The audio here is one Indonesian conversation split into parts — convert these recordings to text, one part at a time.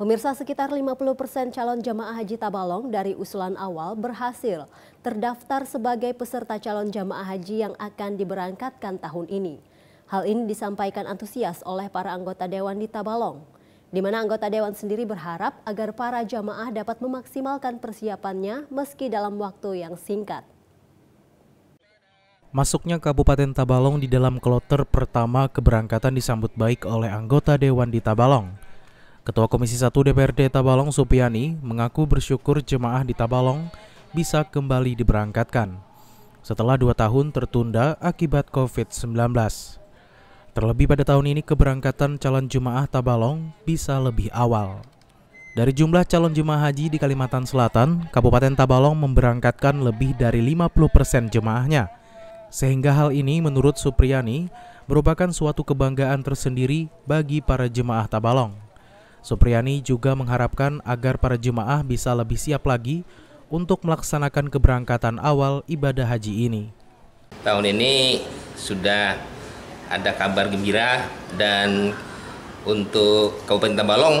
Pemirsa sekitar 50% persen calon jamaah haji Tabalong dari usulan awal berhasil terdaftar sebagai peserta calon jamaah haji yang akan diberangkatkan tahun ini. Hal ini disampaikan antusias oleh para anggota dewan di Tabalong, di mana anggota dewan sendiri berharap agar para jamaah dapat memaksimalkan persiapannya meski dalam waktu yang singkat. Masuknya Kabupaten Tabalong di dalam kloter pertama keberangkatan disambut baik oleh anggota dewan di Tabalong. Ketua Komisi 1 DPRD Tabalong Supiani mengaku bersyukur jemaah di Tabalong bisa kembali diberangkatkan setelah dua tahun tertunda akibat COVID-19. Terlebih pada tahun ini keberangkatan calon jemaah Tabalong bisa lebih awal. Dari jumlah calon jemaah haji di Kalimantan Selatan, Kabupaten Tabalong memberangkatkan lebih dari 50% jemaahnya. Sehingga hal ini menurut Supriyani merupakan suatu kebanggaan tersendiri bagi para jemaah Tabalong. Supriyani juga mengharapkan agar para jemaah bisa lebih siap lagi untuk melaksanakan keberangkatan awal ibadah haji ini. Tahun ini sudah ada kabar gembira dan untuk Kabupaten Tabalong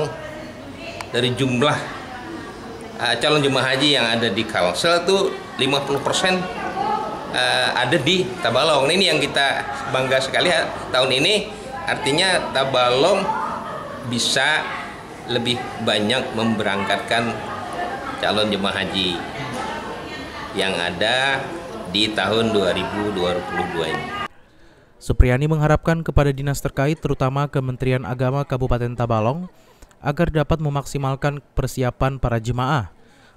dari jumlah uh, calon jemaah haji yang ada di Kalsel itu 50 persen uh, ada di Tabalong. Ini yang kita bangga sekali tahun ini. Artinya Tabalong bisa lebih banyak memberangkatkan calon jemaah haji yang ada di tahun 2022 ini. Supriyani mengharapkan kepada dinas terkait terutama Kementerian Agama Kabupaten Tabalong agar dapat memaksimalkan persiapan para jemaah,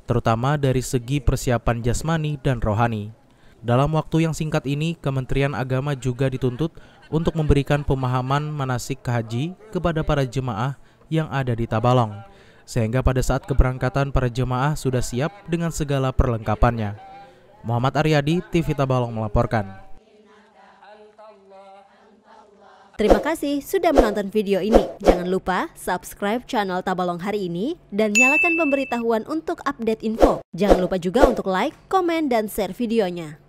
terutama dari segi persiapan jasmani dan rohani. Dalam waktu yang singkat ini, Kementerian Agama juga dituntut untuk memberikan pemahaman manasik haji kepada para jemaah yang ada di Tabalong, sehingga pada saat keberangkatan para jemaah sudah siap dengan segala perlengkapannya. Muhammad Aryadi, TV Tabalong melaporkan. Terima kasih sudah menonton video ini. Jangan lupa subscribe channel Tabalong hari ini dan nyalakan pemberitahuan untuk update info. Jangan lupa juga untuk like, komen, dan share videonya.